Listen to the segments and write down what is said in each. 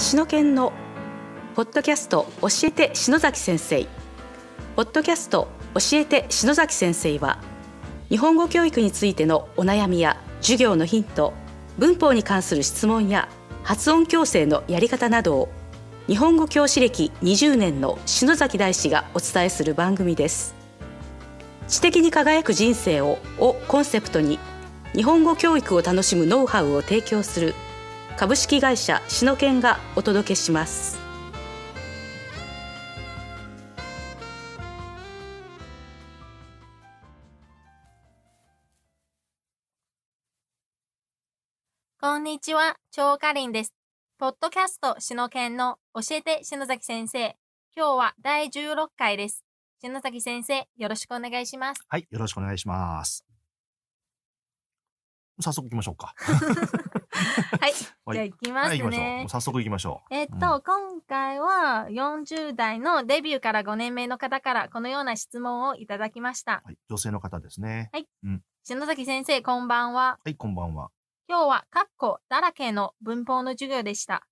篠研のポッドキャスト教えて篠崎先生ポッドキャスト教えて篠崎先生は日本語教育についてのお悩みや授業のヒント文法に関する質問や発音矯正のやり方などを日本語教師歴20年の篠崎大師がお伝えする番組です知的に輝く人生ををコンセプトに日本語教育を楽しむノウハウを提供する株式会社シノケンがお届けしますこんにちは、張かりんです。ポッドキャストシノケンの教えて篠崎先生。今日は第十六回です。篠崎先生、よろしくお願いします。はい、よろしくお願いします。早速行きましょうか。はい。じゃあ行きますね。はい、行き早速行きましょう。えっと、うん、今回は40代のデビューから5年目の方からこのような質問をいただきました。はい、女性の方ですね。はい。うん、篠崎先生、こんばんは。はい、こんばんは。今日は、カッコだらけの文法の授業でした。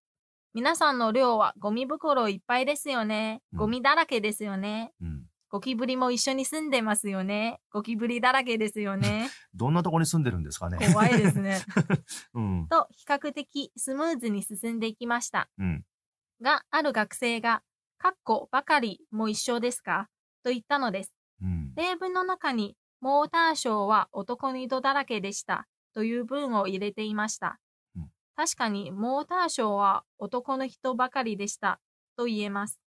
皆さんの量はゴミ袋いっぱいですよね。ゴミだらけですよね。うんゴキブリも一緒に住んでますよね。ゴキブリだらけですよね。どんなとこに住んでるんですかね。怖いですね。うん、と、比較的スムーズに進んでいきました。うん、が、ある学生が、かっこばかりも一緒ですかと言ったのです。うん、例文の中に、モーターショーは男の人だらけでしたという文を入れていました。確かに、モーターショーは男の人ばかりでしたと言えます。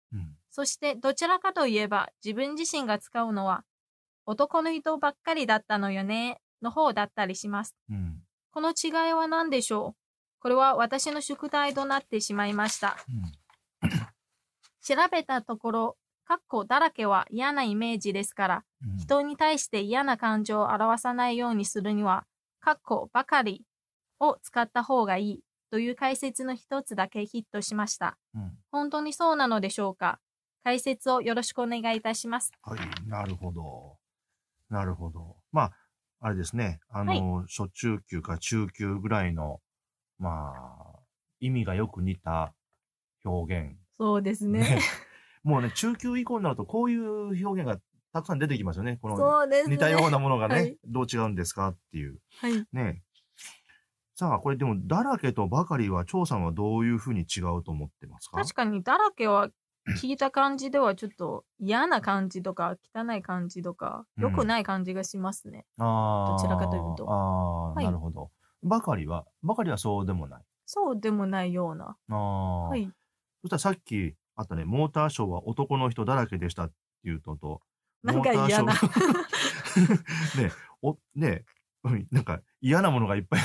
そしてどちらかといえば自分自身が使うのは男の人ばっかりだったのよねの方だったりします。うん、この違いは何でしょうこれは私の宿題となってしまいました。うん、調べたところ、カッコだらけは嫌なイメージですから、うん、人に対して嫌な感情を表さないようにするには、カッコばかりを使った方がいいという解説の一つだけヒットしました。本当にそうなのでしょうか解説をよろしくお願いいたします。はい、なるほど。なるほど。まあ、あれですね、あの、はい、初中級か中級ぐらいの、まあ、意味がよく似た表現。そうですね。ねもうね、中級以降になると、こういう表現がたくさん出てきますよね。この、ね、似たようなものがね、はい、どう違うんですかっていう。はい。ね。さあ、これでも、だらけとばかりは、張さんはどういうふうに違うと思ってますか確かに、だらけは聞いた感じではちょっと嫌な感じとか汚い感じとか良くない感じがしますね。うん、どちらかというと。ああ、はい、なるほど。ばかりは、ばかりはそうでもない。そうでもないような。あはい。そしたらさっきあったね、モーターショーは男の人だらけでしたっていうのと、なんか嫌な。ね、お、ね、なんか嫌なものがいっぱい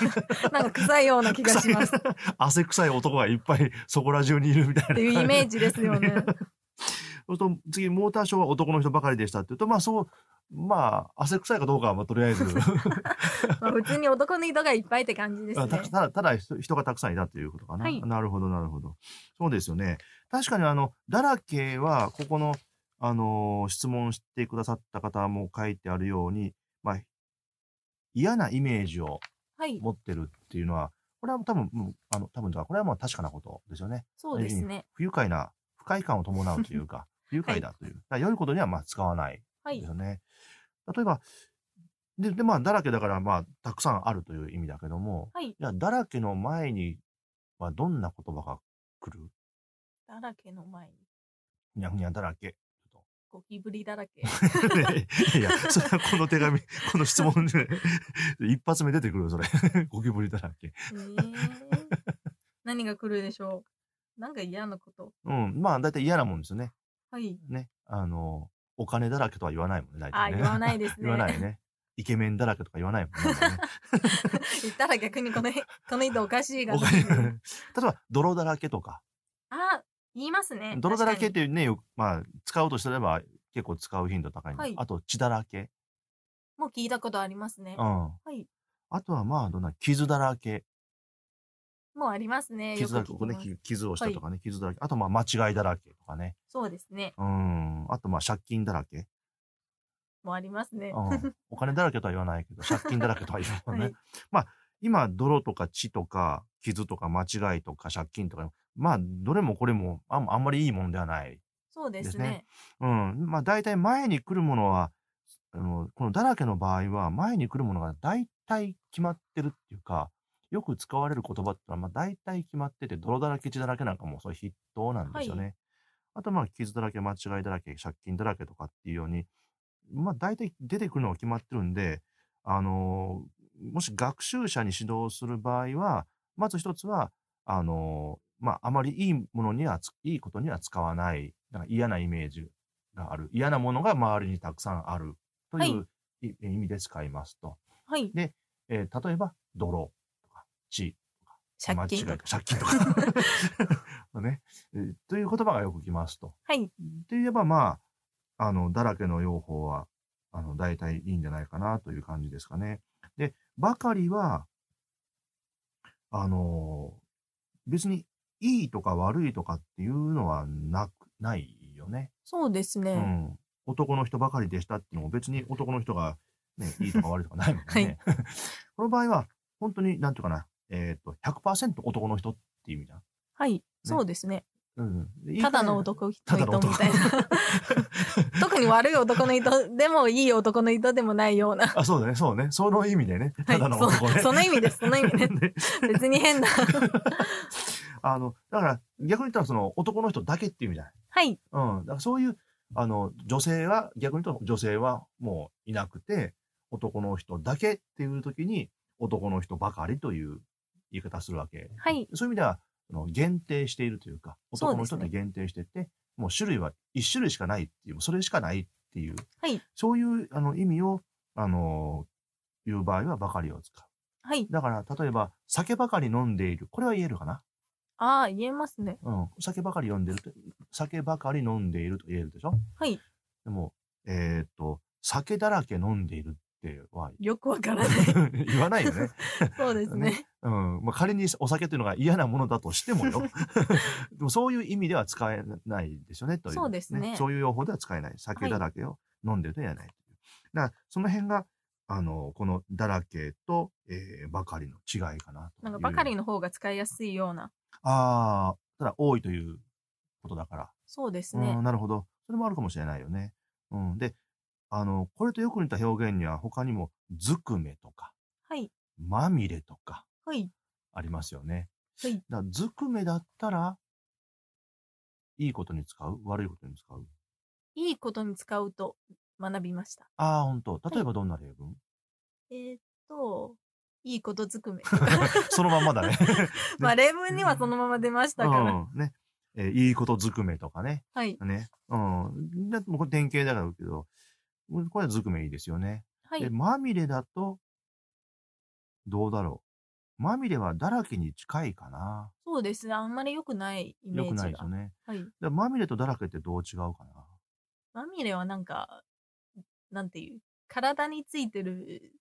なんか臭いような気がします。汗臭い男がいっぱいそこら中にいるみたいな。っていうイメージですよね。そうすると次モーターショーは男の人ばかりでしたっていうとまあそうまあ汗臭いかどうかはまあとりあえず まあ普通に男の人がいっぱいって感じですね。ただただ人がたくさんいたということかな。はい、なるほどなるほど。そうですよね。確かにあのだらけはここのあの質問してくださった方も書いてあるように、まあ、嫌なイメージをはい。持ってるっていうのは、これは多分、うんあの、多分とか、これはもう確かなことですよね。そうですね。不愉快な、不快感を伴うというか、不愉快だという。だから良いことにはまあ使わないはでいす。よね。例えば、で、で、まあ、だらけだから、まあ、たくさんあるという意味だけども、はい。じゃあ、だらけの前にはどんな言葉が来るだらけの前に。にゃふにゃだらけ。ゴキブリだらけ。いや、それはこの手紙、この質問で、一発目出てくるよ、それ。ゴキブリだらけ。何が来るでしょうなんか嫌なこと。うん、まあ、大体嫌なもんですよね。はい。ね、あの、お金だらけとは言わないもんね、大体、ね。あ、言わないですね。言わないね。イケメンだらけとか言わないもんね。言ったら逆にこの、この人おかしいが、ね。例えば、泥だらけとか。言いますね。泥だらけっていうね、まあ、使うとすれば結構使う頻度高い、はい、あと、血だらけ。もう聞いたことありますね。うん。はい。あとはまあ、どんな、傷だらけ。もうありますね。傷だらけ、ここね、傷をしたとかね、はい、傷だらけ。あとまあ、間違いだらけとかね。そうですね。うん。あとまあ、借金だらけ。もありますね、うん。お金だらけとは言わないけど、借金だらけとは言わないね はい。まあ、今、泥とか血とか、傷とか間違いとか借金とか、まあ、どれもこれもあんまりいいものではないそうですね。うん。まあ、大体前に来るものは、あの、このだらけの場合は、前に来るものが大体決まってるっていうか、よく使われる言葉ってのは、まあ、大体決まってて、泥だらけ、血だらけなんかもそれ筆頭なんですよね。はい、あと、まあ、傷だらけ、間違いだらけ、借金だらけとかっていうように、まあ、大体出てくるのが決まってるんで、あのー、もし学習者に指導する場合は、まず一つは、あの、まあ、あまりいいものには、いいことには使わない、なんか嫌なイメージがある。嫌なものが周りにたくさんあるという、意味で使いますと。はい。で、えー、例えば、泥とか血とか、借金とか。借金とか ね、えー、という言葉がよく来ますと。はい。て言えば、まあ、あの、だらけの用法は、あの、大体いいんじゃないかなという感じですかね。で、ばかりは、あの、別にいいとか悪いとかっていうのはなく、ないよね。そうですね。うん。男の人ばかりでしたっていうのも別に男の人が、ね、いいとか悪いとかないもんね。はい、この場合は、本当に、なんていうかな、えっ、ー、と、100%男の人っていう意味だ。はい、ね、そうですね。うん、ただの男の人みたいな 特に悪い男の人でもいい男の人でもないようなあそうだねそうねその意味でねただの男ね、はい、そその意味ですその意味で、別に変な あのだから逆に言ったらその男の人だけっていう意味じゃないはい、うん、だからそういうあの女性は逆に言うと女性はもういなくて男の人だけっていう時に男の人ばかりという言い方するわけ、はい、そういう意味では限定しているというか、男の人って限定してて、ね、もう種類は1種類しかないっていう、それしかないっていう、はい、そういうあの意味を、あのー、言う場合はばかりを使う。はい。だから、例えば、酒ばかり飲んでいる。これは言えるかなああ、言えますね。うん。酒ばかり飲んでると、酒ばかり飲んでいると言えるでしょはい。でも、えー、っと、酒だらけ飲んでいるっては。よくわからない。言わないよね。そうですね。ねうん。まあ、仮にお酒というのが嫌なものだとしてもよ。でもそういう意味では使えないですよね、という、ね、そうですね。そういう用法では使えない。酒だらけを飲んでるとやらないという。はい、だから、その辺が、あの、このだらけと、えー、ばかりの違いかなとなんかばかりの方が使いやすいような。ああ、ただ多いということだから。そうですね。なるほど。それもあるかもしれないよね。うん。で、あの、これとよく似た表現には他にも、ずくめとか、はい。まみれとか、はい。ありますよね。はい。だずくめだったら、いいことに使う悪いことに使ういいことに使うと学びました。ああ、本当。例えばどんな例文、はい、えー、っと、いいことずくめ。そのまんまだね まあ、例文にはそのまま出ましたから。うん、ね。えー、いいことずくめとかね。はい。ね。うん。だもうこれ典型だろうけど、これはずくめいいですよね。はい。で、まみれだと、どうだろう。まみれはだらけに近いかな。そうですね。あんまり良くないイメージが。良くないですよね。はい。でまみれとだらけってどう違うかな。まみれはなんか、なんていう、体についてる、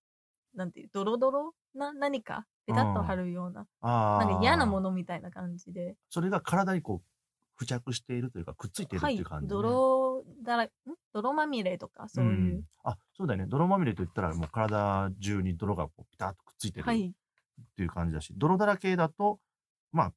なんていう、ドロドロな何か、ペタッと貼るような、うん、なんか嫌なものみたいな感じで。それが体にこう、付着しているというか、くっついているっていう感じ、ね、はい、泥だら、ん泥まみれとかそういう、うん、あそうだよね泥まみれといったらもう体中に泥がこうピタッとくっついてるっていう感じだし、はい、泥だらけだとまあ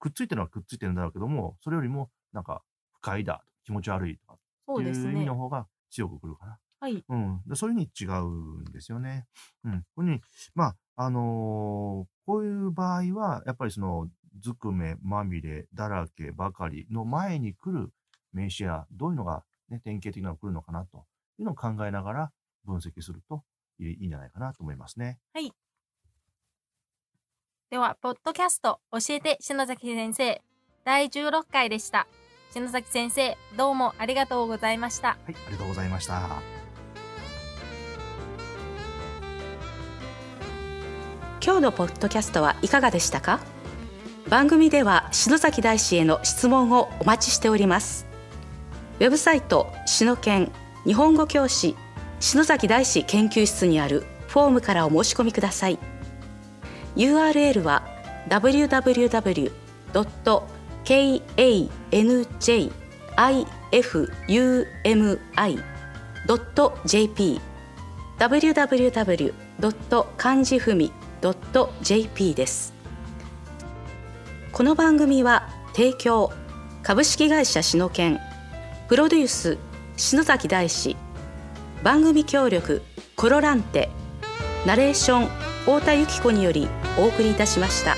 くっついてるのはくっついてるんだろうけどもそれよりもなんか不快だ気持ち悪いとかそうです意味の方が強くくるかな。はい。うん。そういうふうに違うんですよね。うん。こに、まあ、あのー、こういう場合は、やっぱりその、ずくめ、まみれ、だらけばかりの前に来る名詞や、どういうのがね、典型的なのが来るのかなというのを考えながら分析するといいんじゃないかなと思いますね。はい。では、ポッドキャスト教えて篠崎先生第16回でした。篠崎先生、どうもありがとうございました。はい、ありがとうございました。今日のポッドキャストはいかがでしたか番組では篠崎大師への質問をお待ちしております。ウェブサイト「しのけん日本語教師篠崎大師研究室」にあるフォームからお申し込みください URL は www.kanjifumi.jp www. 漢字ふみ .jp ですこの番組は提供株式会社シノケンプロデュース篠崎大志番組協力コロランテナレーション太田由紀子によりお送りいたしました。